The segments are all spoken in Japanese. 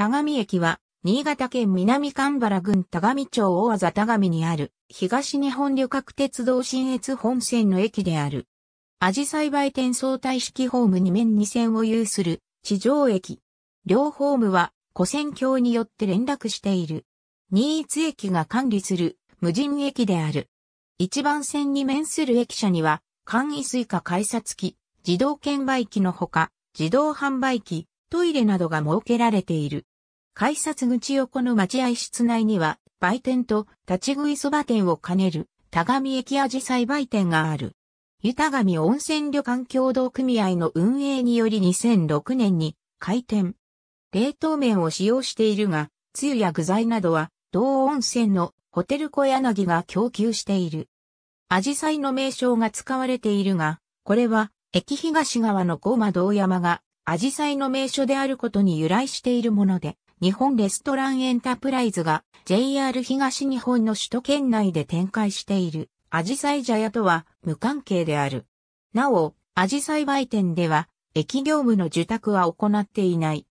田上駅は、新潟県南蒲原郡田上町大技田上にある、東日本旅客鉄道新越本線の駅である。アジ栽培店相対式ホーム2面2線を有する、地上駅。両ホームは、古線橋によって連絡している。新津駅が管理する、無人駅である。一番線に面する駅舎には、簡易スイカ改札機、自動券売機のほか、自動販売機、トイレなどが設けられている。改札口横の待合室内には、売店と立ち食いそば店を兼ねる、田上駅あじさい売店がある。湯田上温泉旅館協同組合の運営により2006年に開店。冷凍麺を使用しているが、つゆや具材などは、同温泉のホテル小柳が供給している。アジサイの名称が使われているが、これは、駅東側のゴマ道山がアジサイの名所であることに由来しているもので、日本レストランエンタープライズが JR 東日本の首都圏内で展開しているアジサイ茶屋とは無関係である。なお、アジサイ売店では駅業務の受託は行っていない。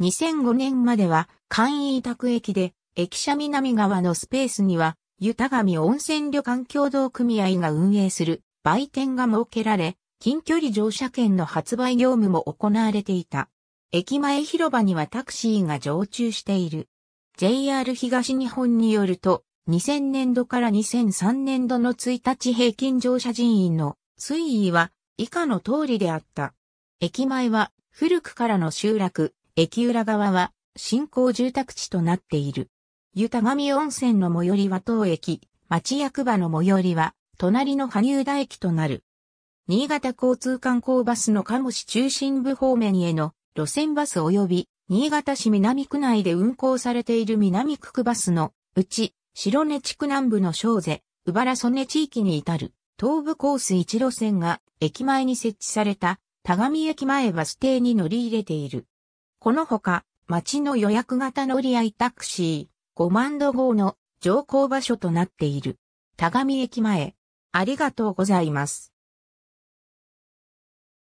2005年までは簡易委託駅で駅舎南側のスペースには、湯田上温泉旅館協同組合が運営する売店が設けられ、近距離乗車券の発売業務も行われていた。駅前広場にはタクシーが常駐している。JR 東日本によると、2000年度から2003年度の1日平均乗車人員の推移は以下の通りであった。駅前は古くからの集落、駅裏側は新興住宅地となっている。湯田上温泉の最寄りは当駅、町役場の最寄りは隣の羽生田駅となる。新潟交通観光バスの鴨市中心部方面への路線バス及び新潟市南区内で運行されている南区区バスのうち白根地区南部の小瀬、うばら曽根地域に至る東部コース1路線が駅前に設置された田上駅前バス停に乗り入れている。このほか、町の予約型乗り合いタクシー5万度号の乗降場所となっている。田上駅前。ありがとうございます。